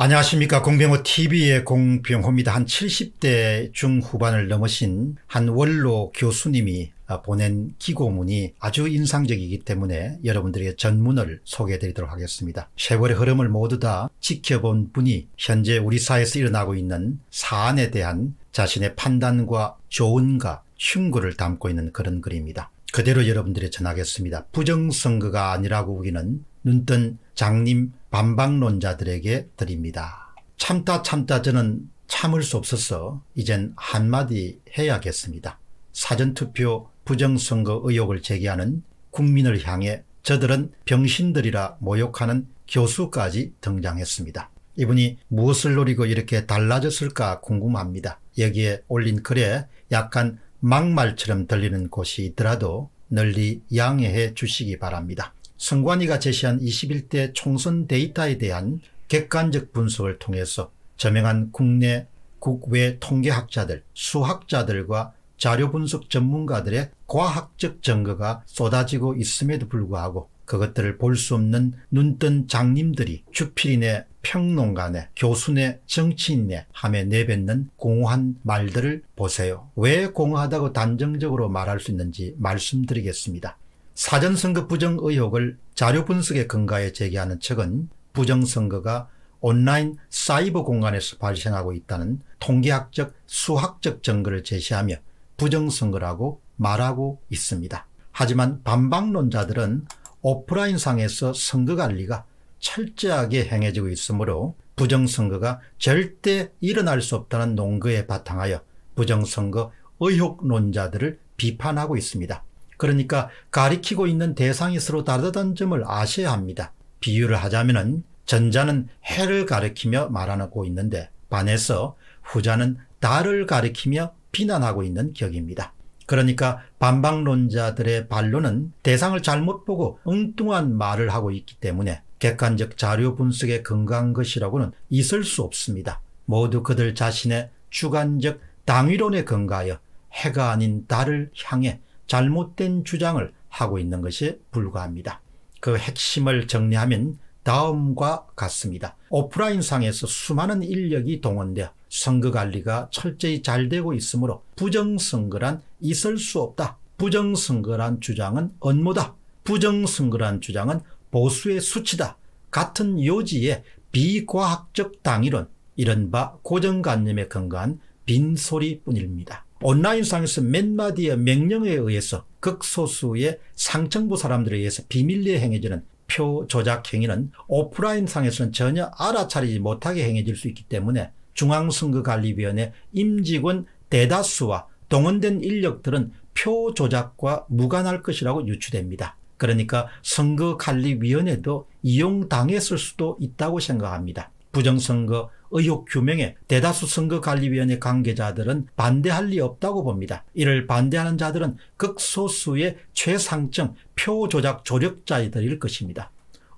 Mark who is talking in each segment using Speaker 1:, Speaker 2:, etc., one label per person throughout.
Speaker 1: 안녕하십니까 공병호 tv의 공병호입니다. 한 70대 중후반을 넘으신 한 원로 교수님이 아, 보낸 기고문이 아주 인상적이기 때문에 여러분들에게 전문을 소개해 드리도록 하겠습니다. 세월의 흐름을 모두 다 지켜본 분이 현재 우리 사회에서 일어나고 있는 사안에 대한 자신의 판단과 조언과 흉구를 담고 있는 그런 글입니다. 그대로 여러분들이 전하겠습니다. 부정선거가 아니라고 우리는 눈뜬 장님 반박론자들에게 드립니다. 참다 참다 저는 참을 수 없어서 이젠 한마디 해야겠습니다. 사전투표 부정선거 의혹을 제기하는 국민을 향해 저들은 병신들이라 모욕하는 교수까지 등장했습니다. 이분이 무엇을 노리고 이렇게 달라졌을까 궁금합니다. 여기에 올린 글에 약간 막말처럼 들리는 곳이 있더라도 널리 양해해 주시기 바랍니다. 선관위가 제시한 21대 총선 데이터에 대한 객관적 분석을 통해서 저명한 국내 국외 통계학자들 수학자들과 자료 분석 전문가들의 과학적 증거가 쏟아지고 있음에도 불구하고 그것들을 볼 수 없는 눈뜬 장님들이 주필인의 평론가네 교수네 정치인네 함에 내뱉는 공허한 말들을 보세요. 왜 공허하다고 단정적으로 말할 수 있는지 말씀드리겠습니다. 사전선거 부정 의혹을 자료 분석에근거해 제기하는 책은 부정선거가 온라인 사이버 공간에서 발생하고 있다는 통계학적 수학적 증거를 제시하며 부정선거라고 말하고 있습니다. 하지만 반박론자들은 오프라인상에서 선거관리가 철저하게 행해지고 있으므로 부정선거가 절대 일어날 수 없다는 논거에 바탕하여 부정선거 의혹론자들을 비판하고 있습니다. 그러니까 가리키고 있는 대상이 서로 다르다는 점을 아셔야 합니다. 비유를 하자면은 전자는 해를 가리키며 말하고 있는데 반해서 후자는 달을 가리키며 비난하고 있는 격입니다. 그러니까 반박론자들의 반론은 대상을 잘못 보고 엉뚱한 말을 하고 있기 때문에 객관적 자료 분석에 근거한 것이라고는 있을 수 없습니다. 모두 그들 자신의 주관적 당위론에 근거하여 해가 아닌 달을 향해 잘못된 주장을 하고 있는 것에 불과합니다. 그 핵심을 정리하면 다음과 같습니다. 오프라인 상에서 수많은 인력이 동원되어 선거 관리가 철저히 잘 되고 있으므로 부정선거란 있을 수 없다. 부정선거란 주장은 언모다. 부정선거란 주장은 보수의 수치다. 같은 요지에 비과학적 당이론, 이른바 고정관념에 근거한 빈소리뿐입니다. 온라인상에서 몇 마디의 명령에 의해서 극소수의 상층부 사람들에 의해서 비밀리에 행해지는 표 조작 행위는 오프라인상에서는 전혀 알아차리지 못하게 행해질 수 있기 때문에 중앙선거관리위원회 임직원 대다수와 동원된 인력들은 표 조작과 무관할 것이라고 유추됩니다. 그러니까 선거관리위원회도 이용당했을 수도 있다고 생각합니다. 부정선거 의혹 규명에 대다수 선거관리위원회 관계자들은 반대할 리 없다고 봅니다. 이를 반대하는 자들은 극소수의 최상층 표 조작 조력자들일 것입니다.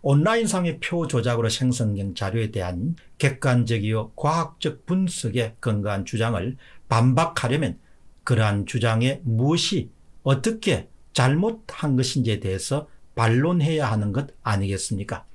Speaker 1: 온라인상의 표 조작으로 생성된 자료에 대한 객관적이요 과학적 분석에 근거한 주장을 반박하려면 그러한 주장에 무엇이 어떻게 잘못한 것인지에 대해서 반론해야 하는 것 아니겠습니까?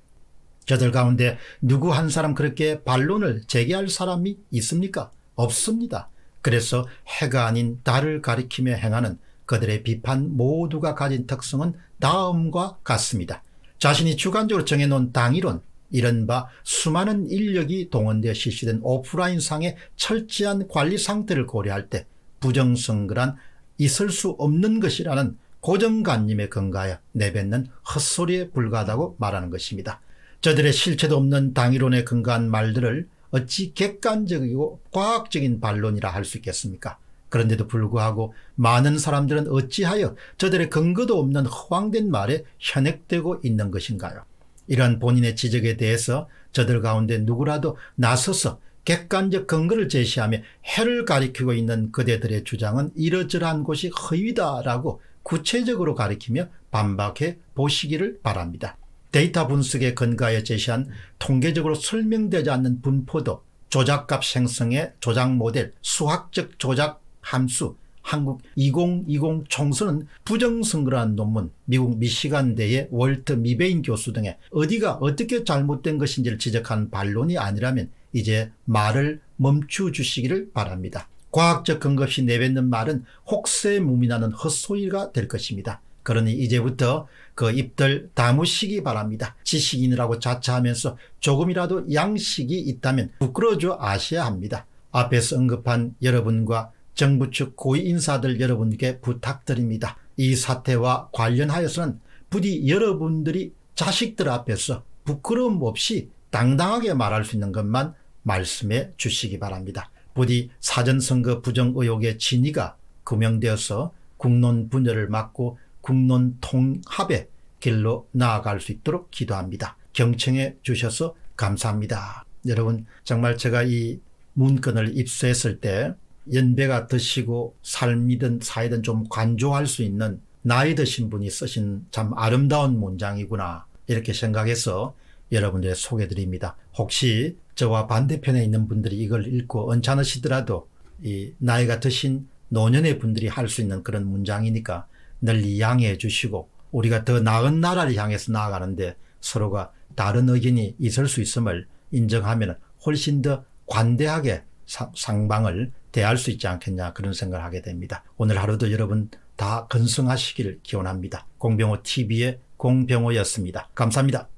Speaker 1: 저들 가운데 누구 한 사람 그렇게 반론을 제기할 사람이 있습니까? 없습니다. 그래서 해가 아닌 달을 가리키며 행하는 그들의 비판 모두가 가진 특성은 다음과 같습니다. 자신이 주관적으로 정해놓은 당이론, 이른바 수많은 인력이 동원되어 실시된 오프라인상의 철저한 관리 상태를 고려할 때 부정선거란 있을 수 없는 것이라는 고정관념에 근거하여 내뱉는 헛소리에 불과하다고 말하는 것입니다. 저들의 실체도 없는 당위론에 근거한 말들을 어찌 객관적이고 과학적인 반론이라 할 수 있겠습니까? 그런데도 불구하고 많은 사람들은 어찌하여 저들의 근거도 없는 허황된 말에 현혹되고 있는 것인가요? 이런 본인의 지적에 대해서 저들 가운데 누구라도 나서서 객관적 근거를 제시하며 해를 가리키고 있는 그대들의 주장은 이러저러한 곳이 허위다라고 구체적으로 가리키며 반박해 보시기를 바랍니다. 데이터 분석에 근거하여 제시한 통계적으로 설명되지 않는 분포도 조작값 생성의 조작 모델 수학적 조작 함수 한국 2020 총선은 부정선거라는 논문 미국 미시간대의 월트 미베인 교수 등의 어디가 어떻게 잘못된 것인지를 지적한 반론이 아니라면 이제 말을 멈추주시기를 바랍니다. 과학적 근거 없이 내뱉는 말은 혹세무민하는 헛소리가 될 것입니다. 그러니 이제부터 그 입들 다무시기 바랍니다. 지식인이라고 자처하면서 조금이라도 양식이 있다면 부끄러워져 아셔야 합니다. 앞에서 언급한 여러분과 정부 측 고위 인사들 여러분께 부탁드립니다. 이 사태와 관련하여서는 부디 여러분들이 자식들 앞에서 부끄러움 없이 당당하게 말할 수 있는 것만 말씀해 주시기 바랍니다. 부디 사전선거 부정 의혹의 진위가 구명되어서 국론 분열을 막고 국론 통합의 길로 나아갈 수 있도록 기도합니다. 경청해 주셔서 감사합니다. 여러분 정말 제가 이 문건을 입수했을 때 연배가 드시고 삶이든 사회든 좀 관조할 수 있는 나이 드신 분이 쓰신 참 아름다운 문장이구나 이렇게 생각해서 여러분들의 소개드립니다. 혹시 저와 반대편에 있는 분들이 이걸 읽고 언짢으시더라도 이 나이가 드신 노년의 분들이 할 수 있는 그런 문장이니까 널리 양해해 주시고 우리가 더 나은 나라를 향해서 나아가는데 서로가 다른 의견이 있을 수 있음을 인정하면 훨씬 더 관대하게 상방을 대할 수 있지 않겠냐 그런 생각을 하게 됩니다. 오늘 하루도 여러분 다 건승하시길 기원합니다. 공병호 TV의 공병호였습니다. 감사합니다.